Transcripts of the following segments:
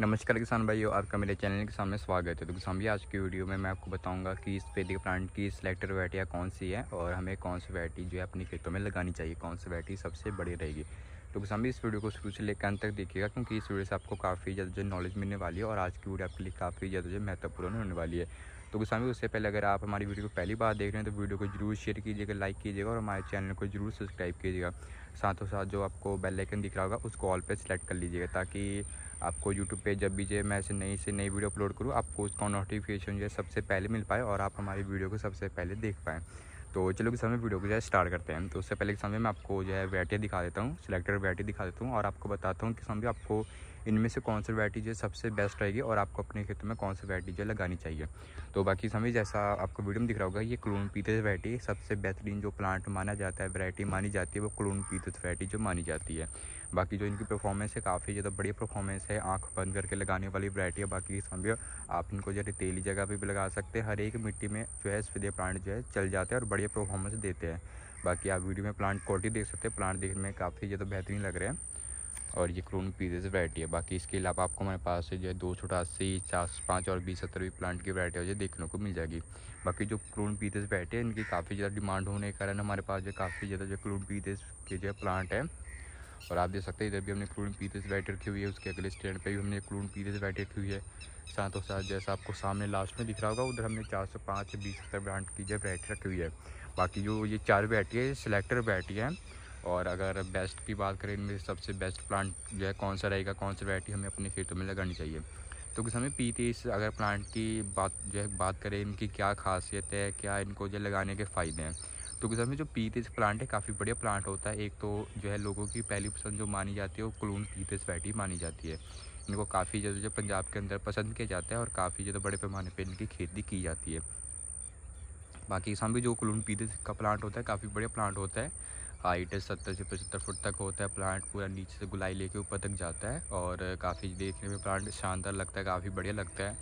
नमस्कार किसान भाइयों आपका मेरे चैनल के सामने स्वागत है तो किसान भाई आज की वीडियो में मैं आपको बताऊंगा कि इस पेदिक प्लांट की सिलेक्टर वैटिया कौन सी है और हमें कौन सी वैटी जो है अपने खेतों में लगानी चाहिए कौन सी वैटी सबसे बड़ी रहेगी तो किसान भी इस वीडियो को शुरू से लेकर अंत तक देखिएगा क्योंकि इस वीडियो से आपको काफ़ी ज़्यादा जो नॉलेज मिलने वाली है और आज की वीडियो आपके लिए काफ़ी ज़्यादा जो महत्वपूर्ण होने वाली है तो गुस्वामी उससे पहले अगर आप हमारी वीडियो को पहली बार देख रहे हैं तो वीडियो को जरूर शेयर कीजिएगा लाइक कीजिएगा और हमारे चैनल को जरूर सब्सक्राइब कीजिएगा साथों साथ जो आपको बेलाइकन दिख रहा होगा उसको ऑल पर सेलेक्ट कर लीजिएगा ताकि आपको यूट्यूब पे जब भी जो मैं ऐसे नई से नई वीडियो अपलोड करूँ आपको उसका नोटिफिकेशन जो है सबसे पहले मिल पाए और आप हमारी वीडियो को सबसे पहले देख पाएँ तो चलो किसान में वीडियो को जो है स्टार्ट करते हैं तो उससे पहले किसान में मैं आपको जो है वैरायटी दिखा देता हूँ सिलेक्टेड वैरायटी दिखा देता हूँ और आपको बताता हूँ किसान भी आपको इनमें से कौन सी है सबसे बेस्ट रहेगी और आपको अपने खेत में कौन सी जो लगानी चाहिए तो बाकी समझ जैसा आपको वीडियो में दिख रहा होगा ये क्लोन पीतस वैटी सबसे बेहतरीन जो प्लांट माना जाता है वैरायटी मानी जाती है वो क्लोन पीतस वैटी जो मानी जाती है बाकी जो इनकी परफॉर्मेंस है काफ़ी ज़्यादा बढ़िया परफॉर्मेंस है आँख बंद करके लगाने वाली वरायटी है बाकी समझो आप इनको जो तेली जगह पर भी लगा सकते हैं हर एक मिट्टी में जो है स्विदे प्लांट जो है चल जाते हैं और बढ़िया परफॉर्मेंस देते हैं बाकी आप वीडियो में प्लांट क्वालिटी देख सकते हैं प्लांट देखने में काफ़ी ज़्यादा बेहतरीन लग रहे हैं और ये क्रोन पीजेज वैरायटी है बाकी इसके अलावा आपको हमारे पास जो है दो सौ अठासी चार पाँच और बीस सत्तर भी प्लांट की वैरायटी जो देखने को मिल जाएगी बाकी जो क्रोन पीजेज वैरायटी है इनकी काफ़ी ज़्यादा डिमांड होने के कारण हमारे पास जो काफ़ी ज़्यादा जो क्रोन पीजेज के जो प्लांट है और आप देख सकते हैं इधर भी हमने पीते से बैट रखी हुई है उसके अगले स्टैंड पर भी हमने क्रोन पीतेस बैट रखी हुई है साथों साथ जैसा आपको सामने लास्ट में दिख रहा होगा उधर हमने चार सौ पाँच बीस सत्तर प्लांट की जो वरायटी रखी हुई है बाकी जो ये चार बैटी है सिलेक्टर बैटी है और अगर बेस्ट की बात करें इनमें सबसे बेस्ट प्लांट जो है कौन सा रहेगा कौन सा वैरायटी हमें अपने खेतों में लगानी चाहिए तो किसान हमें पी तीस अगर प्लांट की बात जो है बात करें इनकी क्या खासियत है क्या इनको जो लगाने के फ़ायदे हैं तो किसान में जो पी तीस प्लांट है काफ़ी बढ़िया प्लांट होता है एक तो जो है लोगों की पहली पसंद जो मानी जाती है वो क्लून पी तीस वैरायटी मानी जाती है इनको काफ़ी ज़्यादा जो पंजाब के अंदर पसंद किया जाता है और काफ़ी ज़्यादा बड़े पैमाने पर इनकी खेती की जाती है बाकी किसान भी जो क्लून तीस का प्लांट होता है काफ़ी बढ़िया प्लांट होता है हाइट सत्तर से पचहत्तर फुट तक होता है प्लांट पूरा नीचे से गुलाई लेके ऊपर तक जाता है और काफ़ी देखने में प्लांट शानदार लगता है काफ़ी बढ़िया लगता है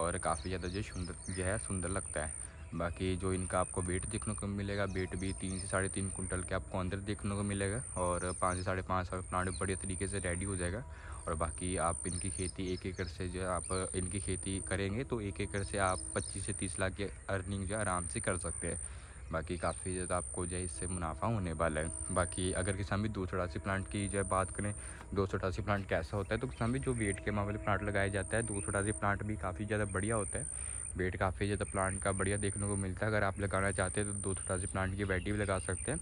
और काफ़ी ज़्यादा जो सुंदर जो है सुंदर लगता है बाकी जो इनका आपको वेट देखने को मिलेगा वेट भी तीन से साढ़े तीन कुंटल के आपको अंदर देखने को मिलेगा और पाँच से साढ़े पाँच साल प्लांट बढ़िया तरीके से रेडी हो जाएगा और बाकी आप इनकी खेती एक एकड़ से जो आप इनकी खेती करेंगे तो एक एकड़ से आप पच्चीस से तीस लाख की अर्निंग जो आराम से कर सकते हैं बाकी काफ़ी ज़्यादा आपको जो है इससे मुनाफा होने वाला है बाकी अगर किसान भी दो सौ अठासी प्लांट की जो बात करें दो सौ अठासी प्लांट कैसा होता है तो किसान भी जो वेट के मामले प्लांट लगाया जाता है दो सौ अठासी प्लांट भी काफ़ी ज़्यादा बढ़िया होता है वेट काफ़ी ज़्यादा प्लांट का बढ़िया देखने को मिलता है अगर आप लगाना चाहते हैं तो दो सौ अठासी प्लांट की वैटी भी लगा सकते हैं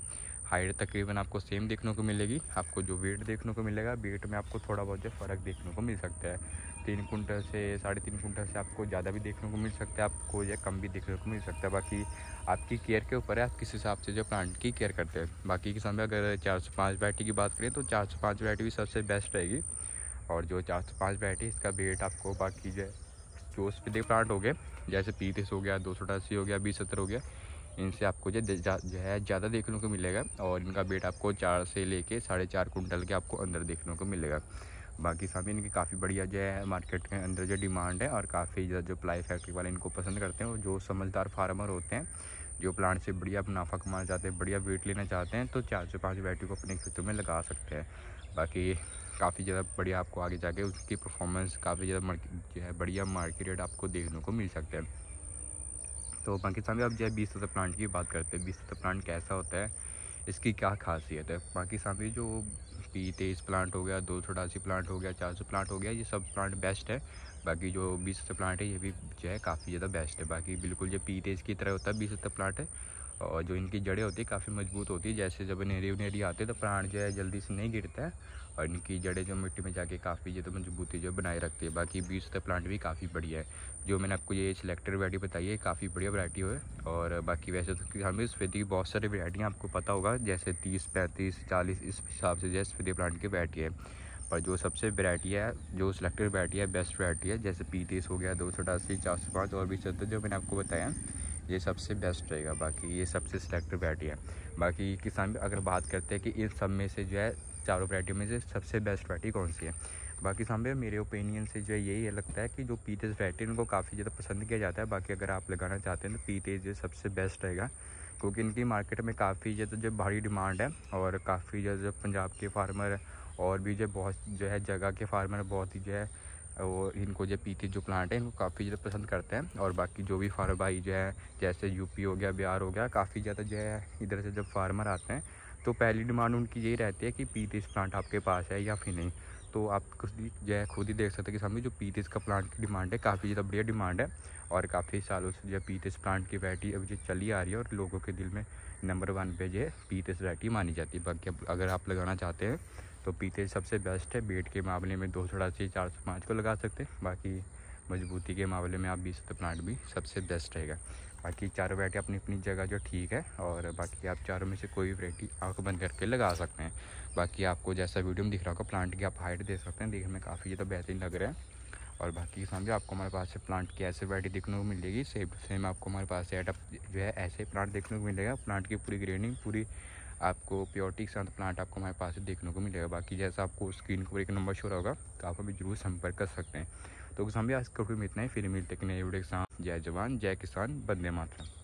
हाइट तकरीबन आपको सेम देखने को मिलेगी आपको जो वेट देखने को मिलेगा वेट में आपको थोड़ा बहुत जो फ़र्क देखने को मिल सकता है तीन कुंटल से साढ़े तीन कुंटल से आपको ज़्यादा भी देखने को मिल सकता है आपको या कम भी देखने को मिल सकता है बाकी आपकी केयर के ऊपर है आप किस हिसाब से जो प्लांट की केयर करते हैं बाकी किसान में अगर चार सौ पाँच बैटरी की बात करें तो चार सौ पाँच बैटरी भी सबसे बेस्ट रहेगी और जो चार सौ पाँच बैटरी इसका वेट आपको बाकी जो जो उस पर प्लांट हो गए जैसे पीतीस हो गया दो सौ अठासी हो गया बीस सत्तर हो गया इनसे आपको जो जो है ज़्यादा देखने को मिलेगा और इनका वेट आपको चार से लेके साढ़े चार कुंटल के आपको अंदर देखने को मिलेगा बाकी सामी इनकी काफ़ी बढ़िया जो है मार्केट के अंदर जो डिमांड है और काफ़ी ज़्यादा जो प्लाई फैक्ट्री वाले इनको पसंद करते हैं जो समझदार फार्मर होते हैं जो प्लांट से बढ़िया मुनाफा कमाना चाहते हैं बढ़िया वेट लेना चाहते हैं तो चार से पाँच बैटरी को अपने खेतों में लगा सकते हैं बाकी काफ़ी ज़्यादा बढ़िया आपको आगे जाके उसकी परफॉर्मेंस काफ़ी ज़्यादा जो है बढ़िया मार्केट रेट आपको देखने को मिल सकते हैं तो बाकी साहब आप जो है बीस प्लांट की बात करते हैं बीस प्लांट कैसा होता है इसकी क्या खासियत है बाकी में जो पी तेईस प्लांट हो गया दो सौ अठासी प्लांट हो गया चार सौ प्लांट हो गया ये सब प्लांट बेस्ट है बाकी जो बीस सत्तर प्लांट है ये भी जो है काफ़ी ज़्यादा बेस्ट है बाकी बिल्कुल जो पी तेईस की तरह होता है बीस सत्तर प्लांट है और जो इनकी जड़ें होती है काफ़ी मजबूत होती है जैसे जब नहरी उनेरी आते हैं तो प्राण जो है जल्दी से नहीं गिरता है और इनकी जड़ें जो मिट्टी में जाके काफ़ी जो तो मजबूती जो बनाए रखती है बाकी बीज तो प्लांट भी काफ़ी बढ़िया है जो मैंने आपको ये सिलेक्टेड वरायटी बताई है काफ़ी बढ़िया वरायटी है और बाकी वैसे तो हमें इस फेदी की बहुत सारी वरायटियाँ आपको पता होगा जैसे तीस पैंतीस चालीस इस हिसाब से जो है प्लांट की वरायटी है पर जो सबसे वरायटी है जो सिलेक्टेड वरायटी है बेस्ट वरायटी है जैसे पी हो गया दो सौ चार सौ पाँच और भी चलते तो जो मैंने आपको बताया ये सबसे बेस्ट रहेगा बाकी ये सबसे सिलेक्ट वरायटी है बाकी किसान भी अगर बात करते हैं कि इस सब में से जो है चारों वरायटियों में से सबसे बेस्ट वरायटी कौन सी है बाकी सामने मेरे ओपिनियन से जो है यही है लगता है कि जो पीतेज वरायटी है उनको काफ़ी ज़्यादा पसंद किया जाता है बाकी अगर आप लगाना चाहते हैं तो पीतेज तेज सबसे बेस्ट रहेगा क्योंकि इनकी मार्केट में काफ़ी ज़्यादा जो भारी डिमांड है और काफ़ी ज़्यादा पंजाब के फार्मर और भी जो बहुत जो है जगह के फार्मर बहुत ही जो है वो इनको जो पीती जो प्लांट है इनको काफ़ी ज़्यादा पसंद करते हैं और बाकी जो भी फार्म भाई जो है जैसे यूपी हो गया बिहार हो गया काफ़ी ज़्यादा जो है इधर से जब फार्मर आते हैं तो पहली डिमांड उनकी यही रहती है कि पी तीस प्लांट आपके पास है या फिर नहीं तो आप जो है खुद ही देख सकते हैं कि सामने जो पी तीस का प्लांट की डिमांड है काफ़ी ज़्यादा बढ़िया डिमांड है और काफ़ी सालों से जो पी तीस प्लांट की वैरायटी अभी जो चली आ रही है और लोगों के दिल में नंबर वन पे जो है पी तीस वैरायटी मानी जाती है बाकी अगर आप लगाना चाहते हैं तो पीते सबसे बेस्ट है बेट के मामले में दो सौ अड़ासी चार सौ पाँच को लगा सकते हैं बाकी मजबूती के मामले में आप बीस तो प्लांट भी सबसे बेस्ट रहेगा बाकी चारों वैरायटी अपनी अपनी जगह जो ठीक है और बाकी आप चारों में से कोई भी वैरायटी आँख बंद करके लगा सकते हैं बाकी आपको जैसा वीडियो में दिख रहा होगा प्लांट की आप हाइट दे सकते हैं देखने में काफ़ी ज़्यादा तो बेहतरीन लग रहा है और बाकी समझो आपको हमारे पास से प्लांट की ऐसे वैरायटी देखने को मिलेगी सेम सेम आपको हमारे पास से एडअप जो है ऐसे प्लांट देखने को मिलेगा प्लांट की पूरी ग्रेडिंग पूरी आपको प्योरिटी के साथ प्लांट आपको हमारे पास देखने को मिलेगा बाकी जैसा आपको स्क्रीन पर एक नंबर शो होगा तो आप अभी जरूर संपर्क कर सकते हैं तो हम भी आज कभी में इतना ही फिर मिलते हैं नए वीडियो के साथ जय जवान जय किसान बंदे मातरम